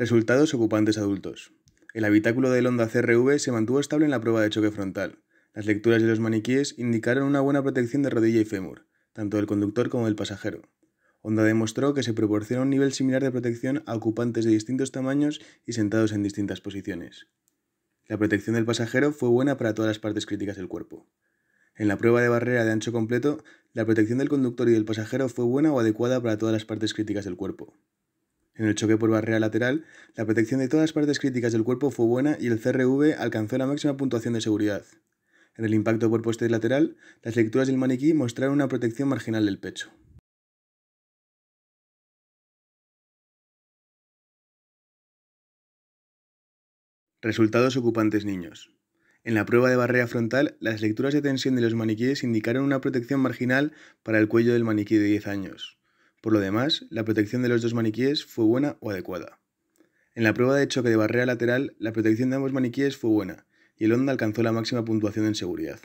Resultados ocupantes adultos. El habitáculo del Honda CRV se mantuvo estable en la prueba de choque frontal. Las lecturas de los maniquíes indicaron una buena protección de rodilla y fémur, tanto del conductor como del pasajero. Honda demostró que se proporciona un nivel similar de protección a ocupantes de distintos tamaños y sentados en distintas posiciones. La protección del pasajero fue buena para todas las partes críticas del cuerpo. En la prueba de barrera de ancho completo, la protección del conductor y del pasajero fue buena o adecuada para todas las partes críticas del cuerpo. En el choque por barrera lateral, la protección de todas las partes críticas del cuerpo fue buena y el CRV alcanzó la máxima puntuación de seguridad. En el impacto por poste lateral, las lecturas del maniquí mostraron una protección marginal del pecho. Resultados ocupantes niños. En la prueba de barrera frontal, las lecturas de tensión de los maniquíes indicaron una protección marginal para el cuello del maniquí de 10 años. Por lo demás, la protección de los dos maniquíes fue buena o adecuada. En la prueba de choque de barrera lateral, la protección de ambos maniquíes fue buena, y el Honda alcanzó la máxima puntuación en seguridad.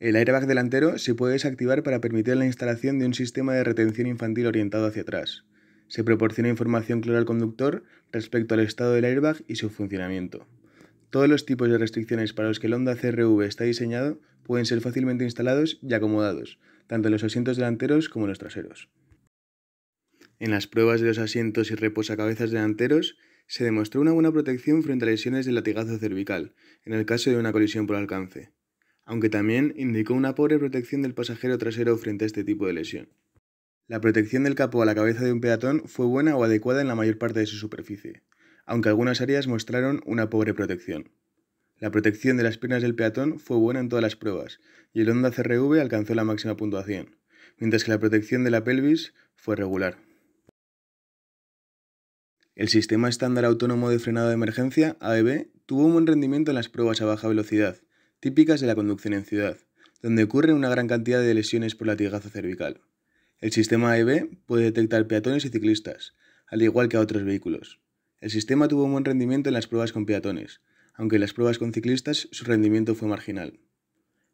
El airbag delantero se puede desactivar para permitir la instalación de un sistema de retención infantil orientado hacia atrás. Se proporciona información clara al conductor respecto al estado del airbag y su funcionamiento. Todos los tipos de restricciones para los que el Honda CRV está diseñado pueden ser fácilmente instalados y acomodados, tanto en los asientos delanteros como en los traseros. En las pruebas de los asientos y reposacabezas delanteros se demostró una buena protección frente a lesiones de latigazo cervical, en el caso de una colisión por alcance, aunque también indicó una pobre protección del pasajero trasero frente a este tipo de lesión. La protección del capó a la cabeza de un peatón fue buena o adecuada en la mayor parte de su superficie, aunque algunas áreas mostraron una pobre protección. La protección de las piernas del peatón fue buena en todas las pruebas, y el Honda CRV alcanzó la máxima puntuación, mientras que la protección de la pelvis fue regular. El sistema estándar autónomo de frenado de emergencia, AEB, tuvo un buen rendimiento en las pruebas a baja velocidad, típicas de la conducción en ciudad, donde ocurre una gran cantidad de lesiones por latigazo cervical. El sistema AEB puede detectar peatones y ciclistas, al igual que a otros vehículos. El sistema tuvo un buen rendimiento en las pruebas con peatones, aunque en las pruebas con ciclistas su rendimiento fue marginal.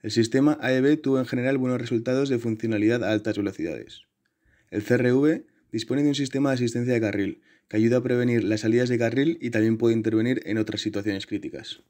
El sistema AEB tuvo en general buenos resultados de funcionalidad a altas velocidades. El CRV dispone de un sistema de asistencia de carril, que ayuda a prevenir las salidas de carril y también puede intervenir en otras situaciones críticas.